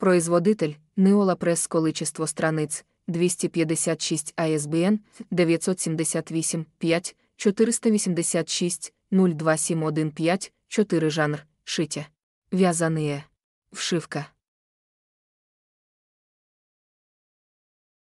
Производитель Неола Пресс количество страниць 256 ISBN 978 5 486 02715 4 жанр шиття. В'язаниє. Вшивка.